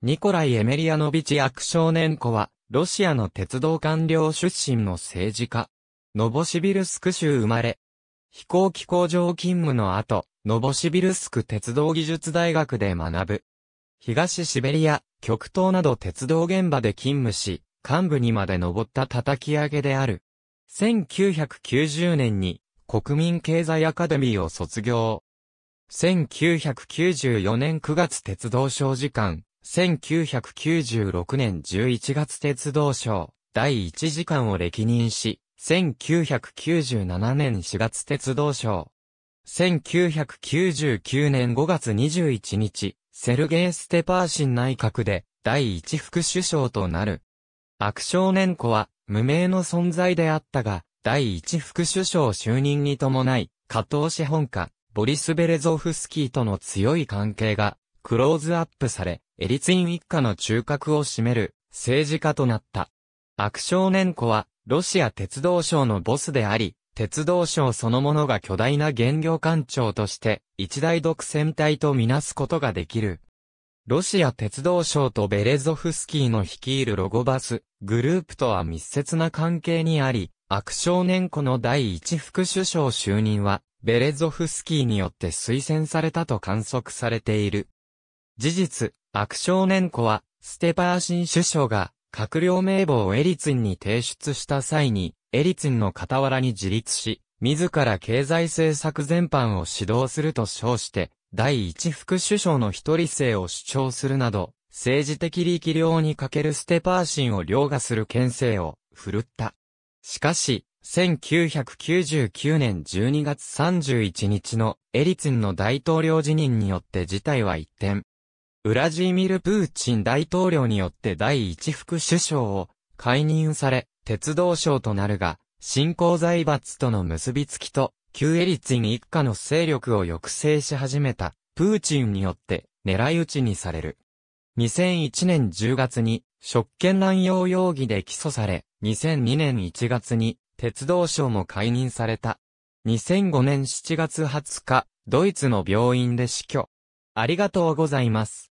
ニコライ・エメリアノビチ・アク年。子は、ロシアの鉄道官僚出身の政治家。ノボシビルスク州生まれ。飛行機工場勤務の後、ノボシビルスク鉄道技術大学で学ぶ。東シベリア、極東など鉄道現場で勤務し、幹部にまで上った叩き上げである。1990年に国民経済アカデミーを卒業。1994年9月鉄道省時間。1996年11月鉄道省第1次官を歴任し、1997年4月鉄道省。1999年5月21日、セルゲイ・ステパーシン内閣で第一副首相となる。悪少年子は無名の存在であったが、第一副首相就任に伴い、加藤資本家、ボリス・ベレゾフスキーとの強い関係がクローズアップされ、エリツィン一家の中核を占める政治家となった。悪少年子は、ロシア鉄道省のボスであり、鉄道省そのものが巨大な原業官庁として、一大独占体とみなすことができる。ロシア鉄道省とベレゾフスキーの率いるロゴバス、グループとは密接な関係にあり、悪少年子の第一副首相就任は、ベレゾフスキーによって推薦されたと観測されている。事実、悪少年子は、ステパーシン首相が、閣僚名簿をエリツィンに提出した際に、エリツィンの傍らに自立し、自ら経済政策全般を指導すると称して、第一副首相の一人性を主張するなど、政治的力量に欠けるステパーシンを凌駕する権勢を、振るった。しかし、1999年12月31日のエリツィンの大統領辞任によって事態は一転、ウラジーミル・プーチン大統領によって第一副首相を解任され、鉄道省となるが、新興財閥との結びつきと、旧エリツィン一家の勢力を抑制し始めた、プーチンによって狙い撃ちにされる。2001年10月に、職権乱用容疑で起訴され、2002年1月に、鉄道省も解任された。2005年7月20日、ドイツの病院で死去。ありがとうございます。